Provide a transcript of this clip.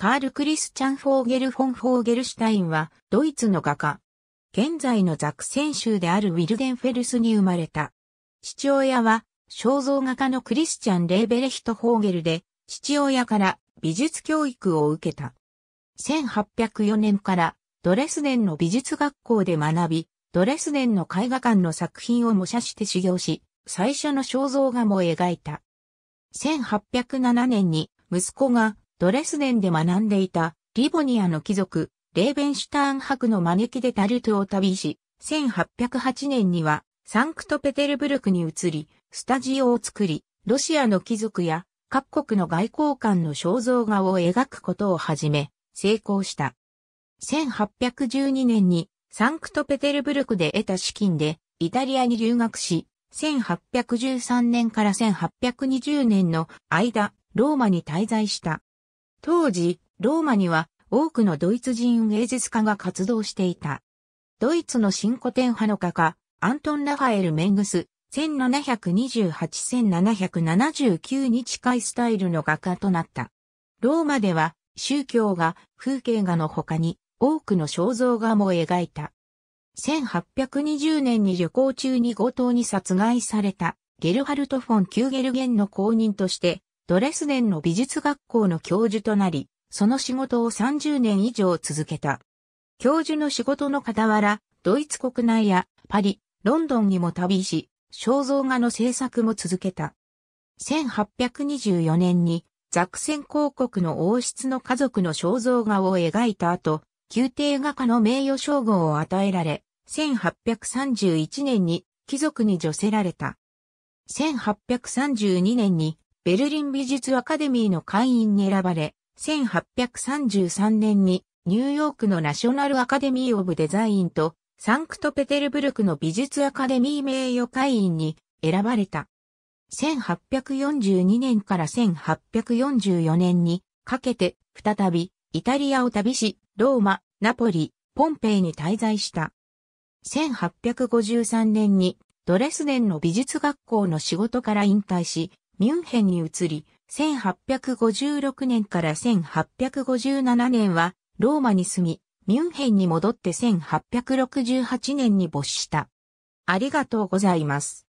カール・クリスチャン・フォーゲル・フォン・フォーゲルシュタインは、ドイツの画家。現在のザクセン州であるウィルデンフェルスに生まれた。父親は、肖像画家のクリスチャン・レーベレヒト・フォーゲルで、父親から美術教育を受けた。1804年からドレスデンの美術学校で学び、ドレスデンの絵画館の作品を模写して修行し、最初の肖像画も描いた。1807年に息子がドレスデンで学んでいたリボニアの貴族、レーベンシュターン博の招きでタルトを旅し、1808年にはサンクトペテルブルクに移り、スタジオを作り、ロシアの貴族や各国の外交官の肖像画を描くことを始め、成功した。1812年にサンクトペテルブルクで得た資金でイタリアに留学し、1813年から1820年の間、ローマに滞在した。当時、ローマには多くのドイツ人芸術家が活動していた。ドイツの新古典派の画家、アントン・ラファエル・メングス、1728-1779に近いスタイルの画家となった。ローマでは宗教画、風景画の他に多くの肖像画も描いた。1820年に旅行中に強盗に殺害されたゲルハルト・フォン・キューゲルゲンの後任としてドレスデンの美術学校の教授となり、その仕事を30年以上続けた。教授の仕事の傍ら、ドイツ国内やパリ、ロンドンにも旅し、肖像画の制作も続けた。1824年にザクセン公国の王室の家族の肖像画を描いた後、宮廷画家の名誉称号を与えられ、1831年に貴族に助せられた。1832年にベルリン美術アカデミーの会員に選ばれ、1833年にニューヨークのナショナルアカデミー・オブ・デザインとサンクトペテルブルクの美術アカデミー名誉会員に選ばれた。1842年から1844年にかけて再びイタリアを旅し、ローマ、ナポリ、ポンペイに滞在した。1853年にドレスデンの美術学校の仕事から引退し、ミュンヘンに移り、1856年から1857年はローマに住み、ミュンヘンに戻って1868年に没した。ありがとうございます。